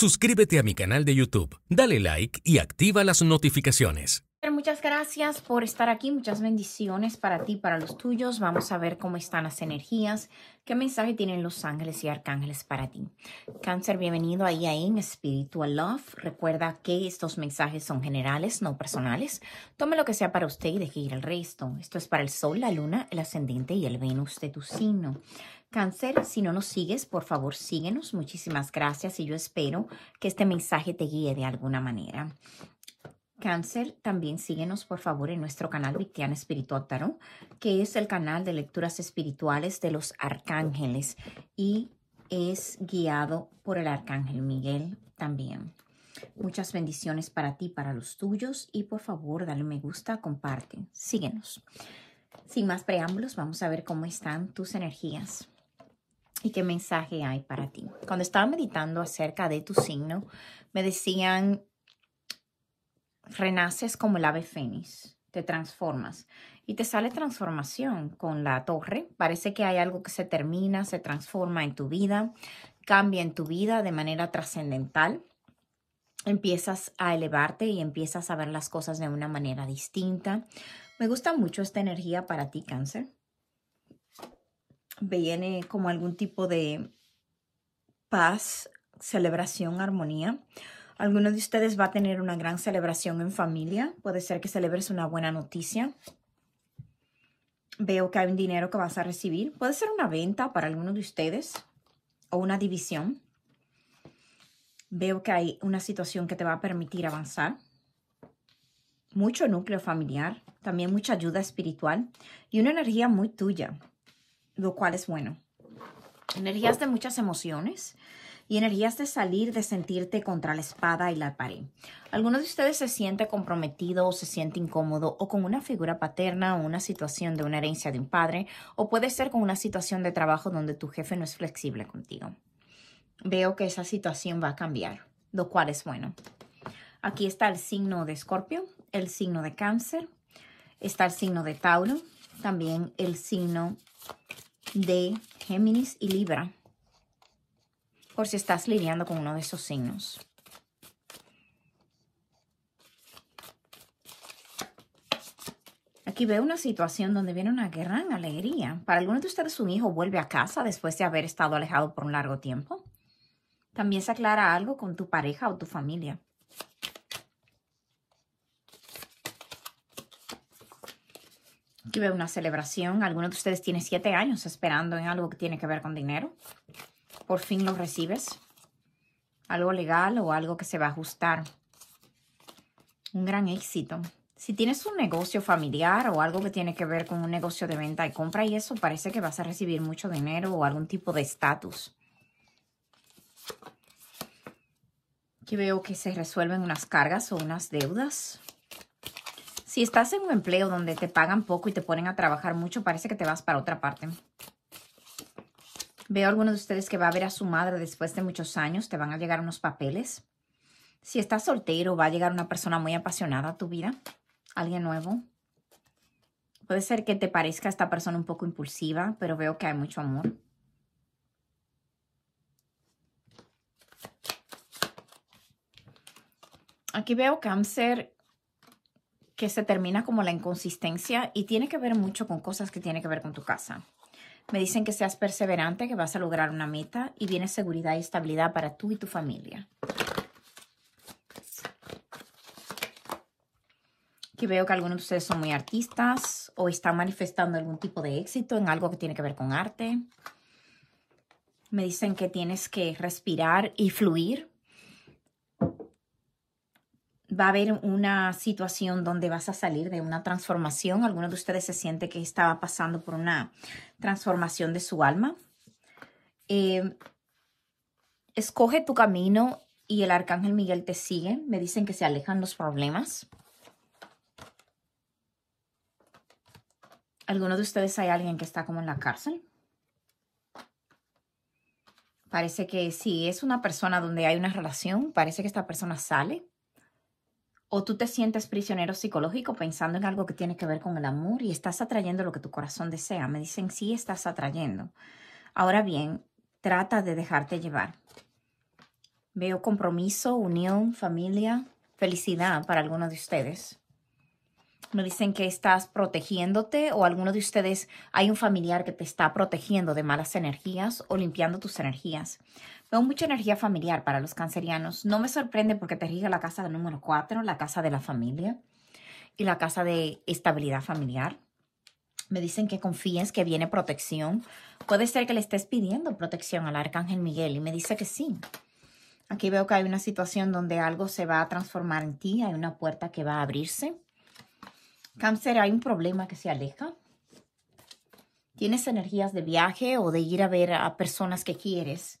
Suscríbete a mi canal de YouTube, dale like y activa las notificaciones. Muchas gracias por estar aquí, muchas bendiciones para ti, para los tuyos. Vamos a ver cómo están las energías, qué mensaje tienen los ángeles y arcángeles para ti. Cáncer, bienvenido ahí en Spiritual Love. Recuerda que estos mensajes son generales, no personales. Tome lo que sea para usted y deje ir el resto. Esto es para el Sol, la Luna, el Ascendente y el Venus de tu signo. Cáncer, si no nos sigues, por favor síguenos. Muchísimas gracias y yo espero que este mensaje te guíe de alguna manera. Cáncer, también síguenos por favor en nuestro canal Victiana Espiritual que es el canal de lecturas espirituales de los arcángeles y es guiado por el arcángel Miguel también. Muchas bendiciones para ti, para los tuyos y por favor dale me gusta, comparte, síguenos. Sin más preámbulos, vamos a ver cómo están tus energías y qué mensaje hay para ti. Cuando estaba meditando acerca de tu signo, me decían, renaces como el ave fénix, te transformas y te sale transformación con la torre. Parece que hay algo que se termina, se transforma en tu vida, cambia en tu vida de manera trascendental. Empiezas a elevarte y empiezas a ver las cosas de una manera distinta. Me gusta mucho esta energía para ti, cáncer viene como algún tipo de paz, celebración, armonía. Alguno de ustedes va a tener una gran celebración en familia. Puede ser que celebres una buena noticia. Veo que hay un dinero que vas a recibir. Puede ser una venta para alguno de ustedes o una división. Veo que hay una situación que te va a permitir avanzar. Mucho núcleo familiar, también mucha ayuda espiritual y una energía muy tuya lo cual es bueno. Energías de muchas emociones y energías de salir, de sentirte contra la espada y la pared. Alguno de ustedes se siente comprometido o se siente incómodo o con una figura paterna o una situación de una herencia de un padre o puede ser con una situación de trabajo donde tu jefe no es flexible contigo. Veo que esa situación va a cambiar, lo cual es bueno. Aquí está el signo de Escorpio, el signo de Cáncer, está el signo de Tauro, también el signo de Géminis y Libra. Por si estás lidiando con uno de esos signos. Aquí veo una situación donde viene una gran alegría. Para algunos de ustedes un hijo vuelve a casa después de haber estado alejado por un largo tiempo. También se aclara algo con tu pareja o tu familia. que veo una celebración. Alguno de ustedes tiene siete años esperando en algo que tiene que ver con dinero. Por fin lo recibes. Algo legal o algo que se va a ajustar. Un gran éxito. Si tienes un negocio familiar o algo que tiene que ver con un negocio de venta y compra y eso, parece que vas a recibir mucho dinero o algún tipo de estatus. Aquí veo que se resuelven unas cargas o unas deudas. Si estás en un empleo donde te pagan poco y te ponen a trabajar mucho, parece que te vas para otra parte. Veo algunos de ustedes que va a ver a su madre después de muchos años, te van a llegar unos papeles. Si estás soltero, va a llegar una persona muy apasionada a tu vida, alguien nuevo. Puede ser que te parezca esta persona un poco impulsiva, pero veo que hay mucho amor. Aquí veo cáncer que se termina como la inconsistencia y tiene que ver mucho con cosas que tiene que ver con tu casa. Me dicen que seas perseverante, que vas a lograr una meta y viene seguridad y estabilidad para tú y tu familia. Que veo que algunos de ustedes son muy artistas o están manifestando algún tipo de éxito en algo que tiene que ver con arte. Me dicen que tienes que respirar y fluir va a haber una situación donde vas a salir de una transformación. Alguno de ustedes se siente que estaba pasando por una transformación de su alma. Eh, escoge tu camino y el arcángel Miguel te sigue. Me dicen que se alejan los problemas. ¿Alguno de ustedes hay alguien que está como en la cárcel? Parece que si es una persona donde hay una relación, parece que esta persona sale o tú te sientes prisionero psicológico pensando en algo que tiene que ver con el amor y estás atrayendo lo que tu corazón desea. Me dicen, sí, estás atrayendo. Ahora bien, trata de dejarte llevar. Veo compromiso, unión, familia, felicidad para algunos de ustedes me dicen que estás protegiéndote o alguno de ustedes hay un familiar que te está protegiendo de malas energías o limpiando tus energías. Veo mucha energía familiar para los cancerianos. No me sorprende porque te rige la casa del número 4, la casa de la familia y la casa de estabilidad familiar. Me dicen que confíes que viene protección. Puede ser que le estés pidiendo protección al arcángel Miguel y me dice que sí. Aquí veo que hay una situación donde algo se va a transformar en ti, hay una puerta que va a abrirse. Cáncer, hay un problema que se aleja. Tienes energías de viaje o de ir a ver a personas que quieres.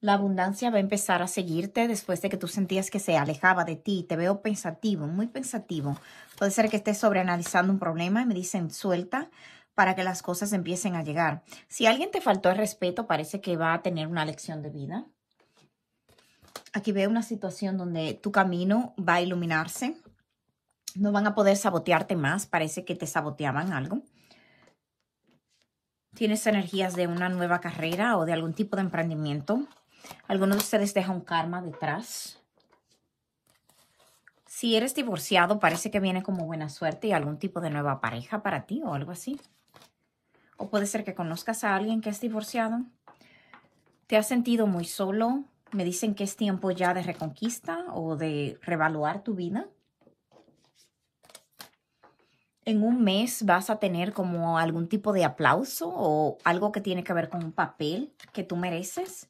La abundancia va a empezar a seguirte después de que tú sentías que se alejaba de ti. Te veo pensativo, muy pensativo. Puede ser que estés sobreanalizando un problema y me dicen suelta para que las cosas empiecen a llegar. Si alguien te faltó el respeto, parece que va a tener una lección de vida. Aquí veo una situación donde tu camino va a iluminarse no van a poder sabotearte más. Parece que te saboteaban algo. Tienes energías de una nueva carrera o de algún tipo de emprendimiento. Alguno de ustedes deja un karma detrás. Si eres divorciado, parece que viene como buena suerte y algún tipo de nueva pareja para ti o algo así. O puede ser que conozcas a alguien que es divorciado. ¿Te has sentido muy solo? Me dicen que es tiempo ya de reconquista o de revaluar tu vida en un mes vas a tener como algún tipo de aplauso o algo que tiene que ver con un papel que tú mereces.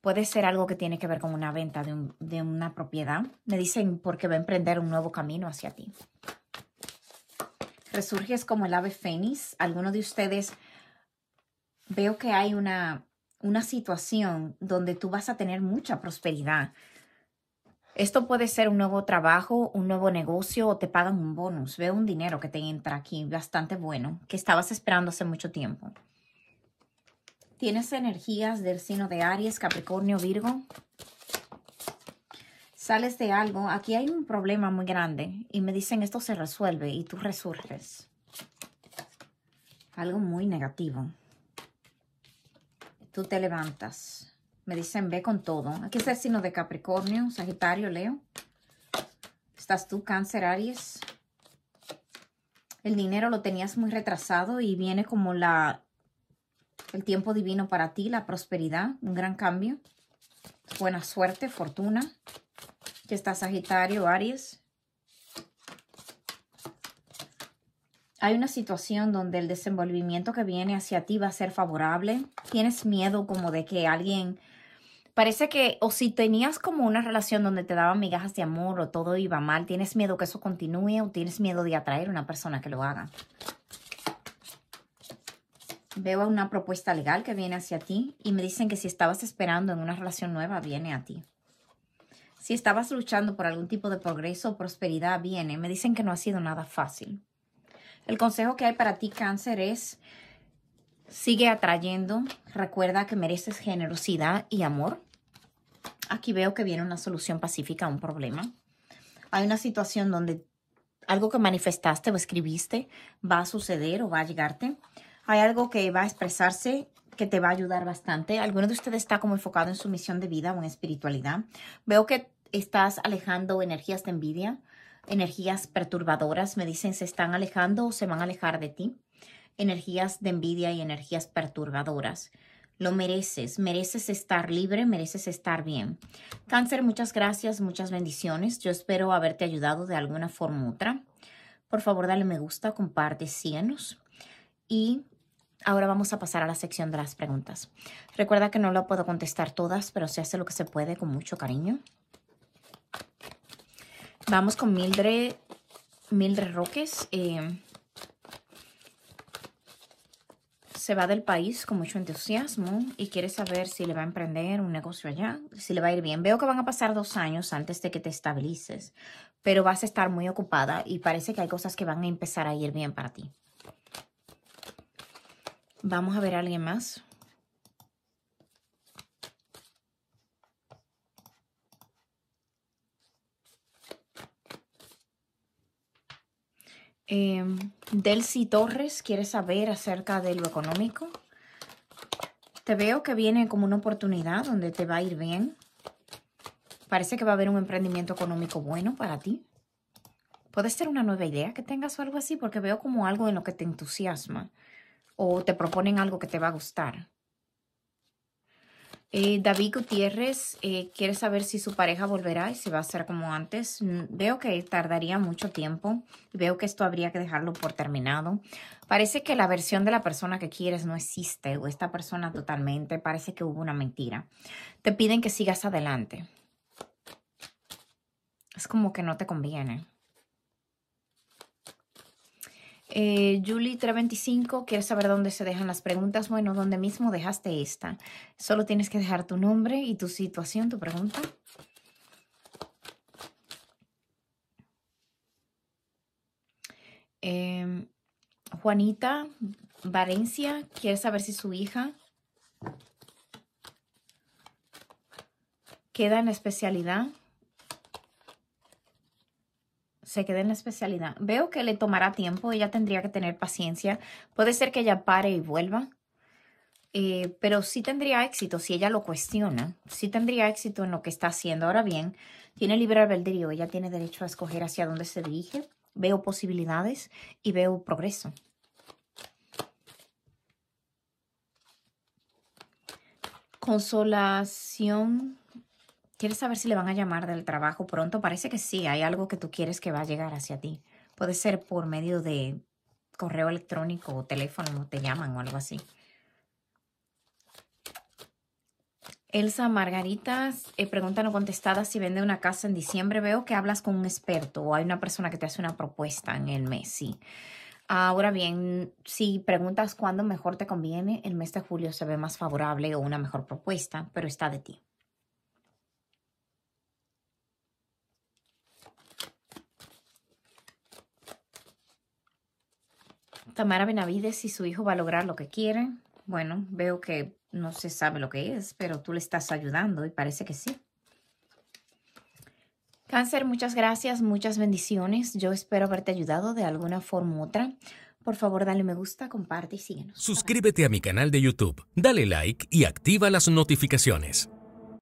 Puede ser algo que tiene que ver con una venta de, una propiedad. Me dicen porque va a emprender un nuevo camino hacia ti. Resurges como el ave fénix. Alguno de ustedes veo que hay una, una situación donde tú vas a tener mucha prosperidad esto puede ser un nuevo trabajo, un nuevo negocio o te pagan un bonus. Veo un dinero que te entra aquí bastante bueno, que estabas esperando hace mucho tiempo. Tienes energías del signo de Aries, Capricornio, Virgo. Sales de algo, aquí hay un problema muy grande y me dicen esto se resuelve y tú resurges. Algo muy negativo. Tú te levantas. Me dicen ve con todo. Aquí está el signo de Capricornio, Sagitario, Leo. Estás tú, Cáncer, Aries. El dinero lo tenías muy retrasado y viene como la el tiempo divino para ti, la prosperidad, un gran cambio. Buena suerte, fortuna. Aquí está Sagitario, Aries. Hay una situación donde el desenvolvimiento que viene hacia ti va a ser favorable. Tienes miedo como de que alguien Parece que, o si tenías como una relación donde te daban migajas de amor o todo iba mal, tienes miedo que eso continúe o tienes miedo de atraer a una persona que lo haga. Veo una propuesta legal que viene hacia ti y me dicen que si estabas esperando en una relación nueva, viene a ti. Si estabas luchando por algún tipo de progreso o prosperidad, viene. Me dicen que no ha sido nada fácil. El consejo que hay para ti, cáncer, es sigue atrayendo. Recuerda que mereces generosidad y amor. Aquí veo que viene una solución pacífica a un problema. Hay una situación donde algo que manifestaste o escribiste va a suceder o va a llegarte. Hay algo que va a expresarse que te va a ayudar bastante. Alguno de ustedes está como enfocado en su misión de vida o en espiritualidad. Veo que estás alejando energías de envidia, energías perturbadoras. Me dicen se están alejando o se van a alejar de ti. Energías de envidia y energías perturbadoras. Lo mereces, mereces estar libre, mereces estar bien. Cáncer, muchas gracias, muchas bendiciones. Yo espero haberte ayudado de alguna forma u otra. Por favor, dale me gusta, comparte, síguenos. Y ahora vamos a pasar a la sección de las preguntas. Recuerda que no lo puedo contestar todas, pero se hace lo que se puede con mucho cariño. Vamos con Mildred, Mildred Roques. Eh, se va del país con mucho entusiasmo y quiere saber si le va a emprender un negocio allá, si le va a ir bien. Veo que van a pasar dos años antes de que te estabilices, pero vas a estar muy ocupada y parece que hay cosas que van a empezar a ir bien para ti. Vamos a ver a alguien más. Eh, Delcy Torres quiere saber acerca de lo económico. Te veo que viene como una oportunidad donde te va a ir bien. Parece que va a haber un emprendimiento económico bueno para ti. Puede ser una nueva idea que tengas o algo así, porque veo como algo en lo que te entusiasma o te proponen algo que te va a gustar. Eh, David Gutiérrez eh, quiere saber si su pareja volverá y si va a ser como antes. Mm, veo que tardaría mucho tiempo. Veo que esto habría que dejarlo por terminado. Parece que la versión de la persona que quieres no existe o esta persona totalmente. Parece que hubo una mentira. Te piden que sigas adelante. Es como que no te conviene. Eh, Julie325, quiere saber dónde se dejan las preguntas. Bueno, donde mismo dejaste esta. Solo tienes que dejar tu nombre y tu situación, tu pregunta. Em, Juanita Valencia quiere saber si su hija queda en especialidad se quede en la especialidad. Veo que le tomará tiempo, ella tendría que tener paciencia. Puede ser que ella pare y vuelva, eh, pero sí tendría éxito si ella lo cuestiona, sí tendría éxito en lo que está haciendo. Ahora bien, tiene libre albedrío, ella tiene derecho a escoger hacia dónde se dirige. Veo posibilidades y veo progreso. Consolación ¿Quieres saber si le van a llamar del trabajo pronto? Parece que sí, hay algo que tú quieres que va a llegar hacia ti. Puede ser por medio de correo electrónico o teléfono, te llaman o algo así. Elsa Margaritas, eh, pregunta no contestada si vende una casa en diciembre. Veo que hablas con un experto o hay una persona que te hace una propuesta en el mes, sí. Ahora bien, si preguntas cuándo mejor te conviene, el mes de julio se ve más favorable o una mejor propuesta, pero está de ti. Tamara Benavides y su hijo va a lograr lo que quiere. Bueno, veo que no se sabe lo que es, pero tú le estás ayudando y parece que sí. Cáncer, muchas gracias, muchas bendiciones. Yo espero haberte ayudado de alguna forma u otra. Por favor, dale me gusta, comparte y síguenos. Suscríbete a mi canal de YouTube, dale like y activa las notificaciones.